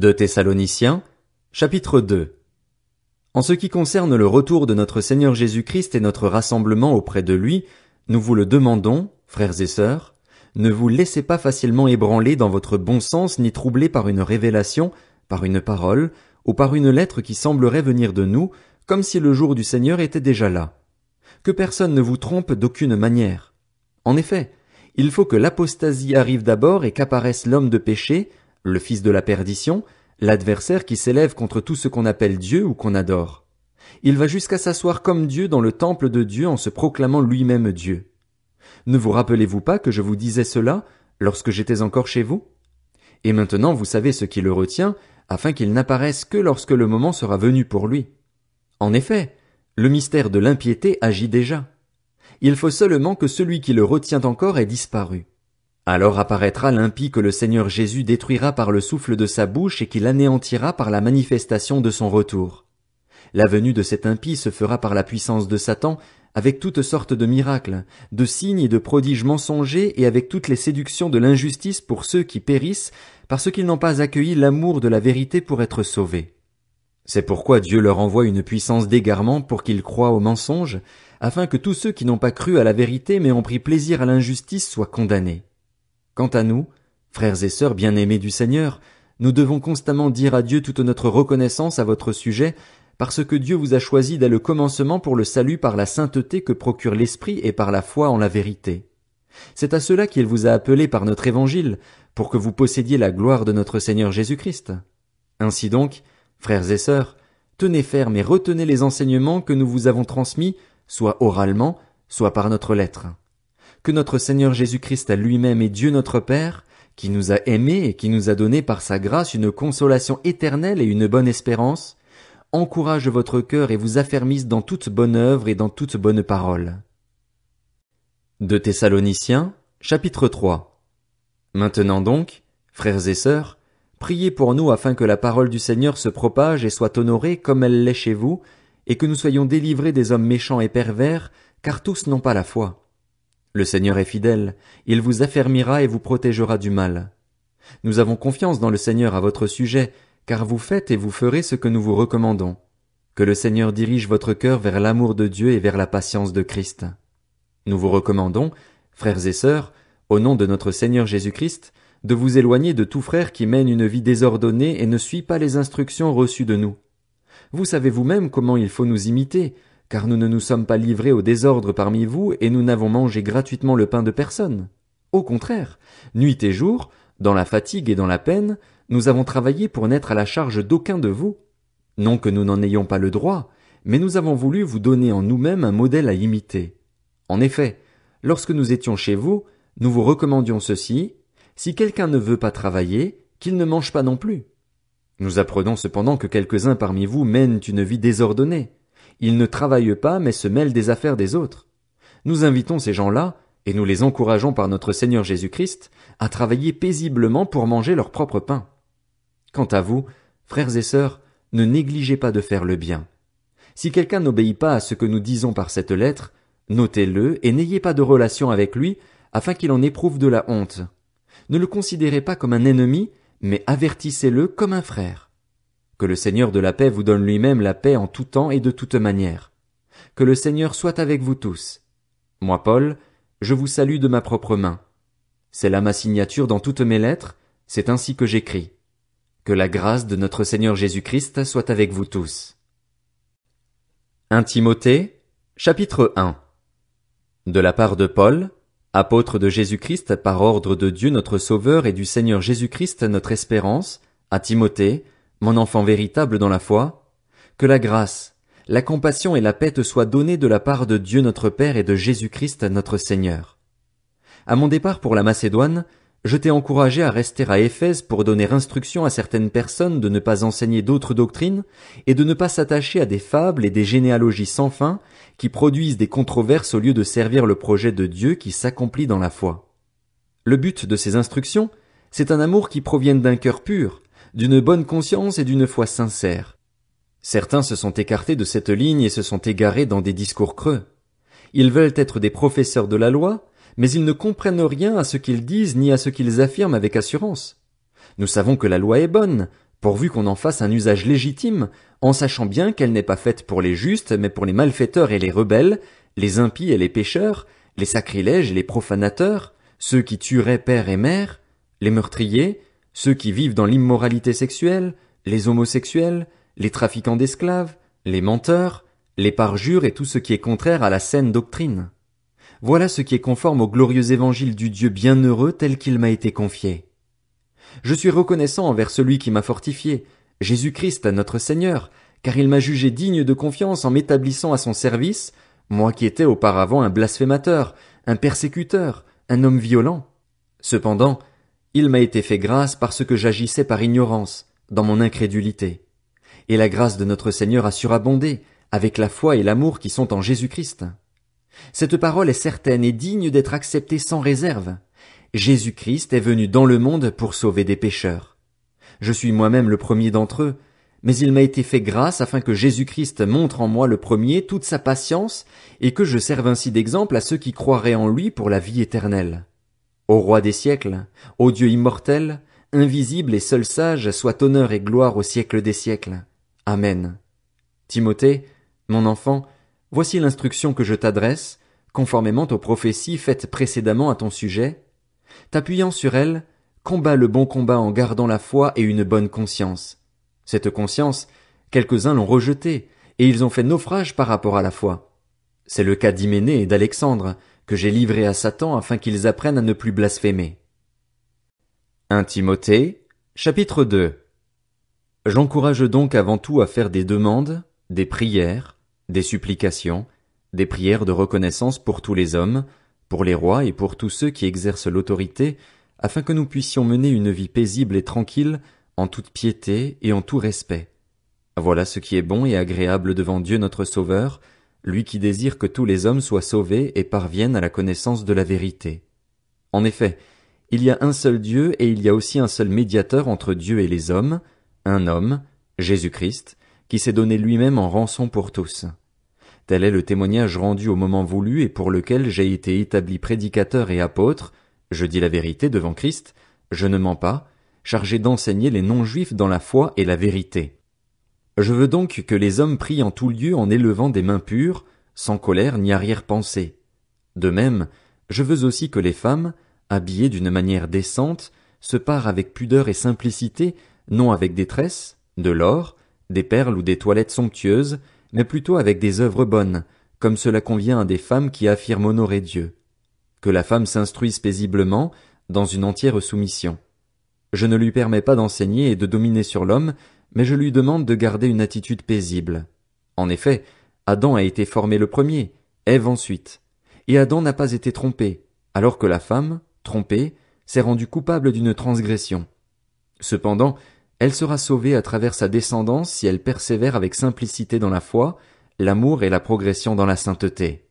De Thessaloniciens, chapitre 2. En ce qui concerne le retour de notre Seigneur Jésus-Christ et notre rassemblement auprès de lui, nous vous le demandons, frères et sœurs, ne vous laissez pas facilement ébranler dans votre bon sens ni troubler par une révélation, par une parole, ou par une lettre qui semblerait venir de nous, comme si le jour du Seigneur était déjà là. Que personne ne vous trompe d'aucune manière. En effet, il faut que l'apostasie arrive d'abord et qu'apparaisse l'homme de péché, le fils de la perdition, l'adversaire qui s'élève contre tout ce qu'on appelle Dieu ou qu'on adore. Il va jusqu'à s'asseoir comme Dieu dans le temple de Dieu en se proclamant lui-même Dieu. Ne vous rappelez-vous pas que je vous disais cela lorsque j'étais encore chez vous? Et maintenant vous savez ce qui le retient, afin qu'il n'apparaisse que lorsque le moment sera venu pour lui. En effet, le mystère de l'impiété agit déjà. Il faut seulement que celui qui le retient encore ait disparu. Alors apparaîtra l'impie que le Seigneur Jésus détruira par le souffle de sa bouche et qu'il anéantira par la manifestation de son retour. La venue de cet impie se fera par la puissance de Satan, avec toutes sortes de miracles, de signes et de prodiges mensongers et avec toutes les séductions de l'injustice pour ceux qui périssent parce qu'ils n'ont pas accueilli l'amour de la vérité pour être sauvés. C'est pourquoi Dieu leur envoie une puissance d'égarement pour qu'ils croient aux mensonges, afin que tous ceux qui n'ont pas cru à la vérité mais ont pris plaisir à l'injustice soient condamnés. Quant à nous, frères et sœurs bien-aimés du Seigneur, nous devons constamment dire à Dieu toute notre reconnaissance à votre sujet, parce que Dieu vous a choisi dès le commencement pour le salut par la sainteté que procure l'Esprit et par la foi en la vérité. C'est à cela qu'il vous a appelé par notre évangile, pour que vous possédiez la gloire de notre Seigneur Jésus Christ. Ainsi donc, frères et sœurs, tenez ferme et retenez les enseignements que nous vous avons transmis, soit oralement, soit par notre lettre que notre Seigneur Jésus-Christ à lui-même et Dieu notre Père, qui nous a aimés et qui nous a donné par sa grâce une consolation éternelle et une bonne espérance, encourage votre cœur et vous affermisse dans toute bonne œuvre et dans toute bonne parole. De Thessaloniciens, chapitre 3. Maintenant donc, frères et sœurs, priez pour nous afin que la parole du Seigneur se propage et soit honorée comme elle l'est chez vous, et que nous soyons délivrés des hommes méchants et pervers, car tous n'ont pas la foi. Le Seigneur est fidèle, il vous affermira et vous protégera du mal. Nous avons confiance dans le Seigneur à votre sujet, car vous faites et vous ferez ce que nous vous recommandons. Que le Seigneur dirige votre cœur vers l'amour de Dieu et vers la patience de Christ. Nous vous recommandons, frères et sœurs, au nom de notre Seigneur Jésus-Christ, de vous éloigner de tout frère qui mène une vie désordonnée et ne suit pas les instructions reçues de nous. Vous savez vous-même comment il faut nous imiter, car nous ne nous sommes pas livrés au désordre parmi vous, et nous n'avons mangé gratuitement le pain de personne. Au contraire, nuit et jour, dans la fatigue et dans la peine, nous avons travaillé pour n'être à la charge d'aucun de vous. Non que nous n'en ayons pas le droit, mais nous avons voulu vous donner en nous-mêmes un modèle à imiter. En effet, lorsque nous étions chez vous, nous vous recommandions ceci, si quelqu'un ne veut pas travailler, qu'il ne mange pas non plus. Nous apprenons cependant que quelques-uns parmi vous mènent une vie désordonnée. Ils ne travaillent pas mais se mêlent des affaires des autres. Nous invitons ces gens-là, et nous les encourageons par notre Seigneur Jésus-Christ, à travailler paisiblement pour manger leur propre pain. Quant à vous, frères et sœurs, ne négligez pas de faire le bien. Si quelqu'un n'obéit pas à ce que nous disons par cette lettre, notez-le et n'ayez pas de relation avec lui, afin qu'il en éprouve de la honte. Ne le considérez pas comme un ennemi, mais avertissez-le comme un frère. Que le Seigneur de la paix vous donne lui-même la paix en tout temps et de toute manière. Que le Seigneur soit avec vous tous. Moi, Paul, je vous salue de ma propre main. C'est là ma signature dans toutes mes lettres, c'est ainsi que j'écris. Que la grâce de notre Seigneur Jésus-Christ soit avec vous tous. 1 Timothée, chapitre 1 De la part de Paul, apôtre de Jésus-Christ par ordre de Dieu notre Sauveur et du Seigneur Jésus-Christ notre espérance, à Timothée, mon enfant véritable dans la foi, que la grâce, la compassion et la paix te soient données de la part de Dieu notre Père et de Jésus-Christ notre Seigneur. À mon départ pour la Macédoine, je t'ai encouragé à rester à Éphèse pour donner instruction à certaines personnes de ne pas enseigner d'autres doctrines et de ne pas s'attacher à des fables et des généalogies sans fin qui produisent des controverses au lieu de servir le projet de Dieu qui s'accomplit dans la foi. Le but de ces instructions, c'est un amour qui provienne d'un cœur pur, d'une bonne conscience et d'une foi sincère. Certains se sont écartés de cette ligne et se sont égarés dans des discours creux. Ils veulent être des professeurs de la loi, mais ils ne comprennent rien à ce qu'ils disent ni à ce qu'ils affirment avec assurance. Nous savons que la loi est bonne, pourvu qu'on en fasse un usage légitime, en sachant bien qu'elle n'est pas faite pour les justes, mais pour les malfaiteurs et les rebelles, les impies et les pécheurs, les sacrilèges et les profanateurs, ceux qui tueraient père et mère, les meurtriers, ceux qui vivent dans l'immoralité sexuelle, les homosexuels, les trafiquants d'esclaves, les menteurs, les parjures et tout ce qui est contraire à la saine doctrine. Voilà ce qui est conforme au glorieux évangile du Dieu bienheureux tel qu'il m'a été confié. Je suis reconnaissant envers celui qui m'a fortifié, Jésus Christ à notre Seigneur, car il m'a jugé digne de confiance en m'établissant à son service, moi qui étais auparavant un blasphémateur, un persécuteur, un homme violent. Cependant, il m'a été fait grâce parce que j'agissais par ignorance, dans mon incrédulité. Et la grâce de notre Seigneur a surabondé, avec la foi et l'amour qui sont en Jésus Christ. Cette parole est certaine et digne d'être acceptée sans réserve. Jésus Christ est venu dans le monde pour sauver des pécheurs. Je suis moi-même le premier d'entre eux, mais il m'a été fait grâce afin que Jésus-Christ montre en moi le premier toute sa patience et que je serve ainsi d'exemple à ceux qui croiraient en lui pour la vie éternelle. Au roi des siècles, ô Dieu immortel, invisible et seul sage, soit honneur et gloire au siècle des siècles. Amen. Timothée, mon enfant, voici l'instruction que je t'adresse, conformément aux prophéties faites précédemment à ton sujet. T'appuyant sur elle, combat le bon combat en gardant la foi et une bonne conscience. Cette conscience, quelques-uns l'ont rejetée, et ils ont fait naufrage par rapport à la foi. C'est le cas d'Hyménée et d'Alexandre, que j'ai livré à Satan afin qu'ils apprennent à ne plus blasphémer. 1 Timothée, chapitre 2 J'encourage donc avant tout à faire des demandes, des prières, des supplications, des prières de reconnaissance pour tous les hommes, pour les rois et pour tous ceux qui exercent l'autorité, afin que nous puissions mener une vie paisible et tranquille, en toute piété et en tout respect. Voilà ce qui est bon et agréable devant Dieu notre Sauveur, lui qui désire que tous les hommes soient sauvés et parviennent à la connaissance de la vérité. En effet, il y a un seul Dieu et il y a aussi un seul médiateur entre Dieu et les hommes, un homme, Jésus-Christ, qui s'est donné lui-même en rançon pour tous. Tel est le témoignage rendu au moment voulu et pour lequel j'ai été établi prédicateur et apôtre, je dis la vérité devant Christ, je ne mens pas, chargé d'enseigner les non-juifs dans la foi et la vérité. Je veux donc que les hommes prient en tout lieu en élevant des mains pures, sans colère ni arrière-pensée. De même, je veux aussi que les femmes, habillées d'une manière décente, se parent avec pudeur et simplicité, non avec détresse, de l'or, des perles ou des toilettes somptueuses, mais plutôt avec des œuvres bonnes, comme cela convient à des femmes qui affirment honorer Dieu. Que la femme s'instruise paisiblement, dans une entière soumission. Je ne lui permets pas d'enseigner et de dominer sur l'homme, mais je lui demande de garder une attitude paisible. En effet, Adam a été formé le premier, Ève ensuite. Et Adam n'a pas été trompé, alors que la femme, trompée, s'est rendue coupable d'une transgression. Cependant, elle sera sauvée à travers sa descendance si elle persévère avec simplicité dans la foi, l'amour et la progression dans la sainteté.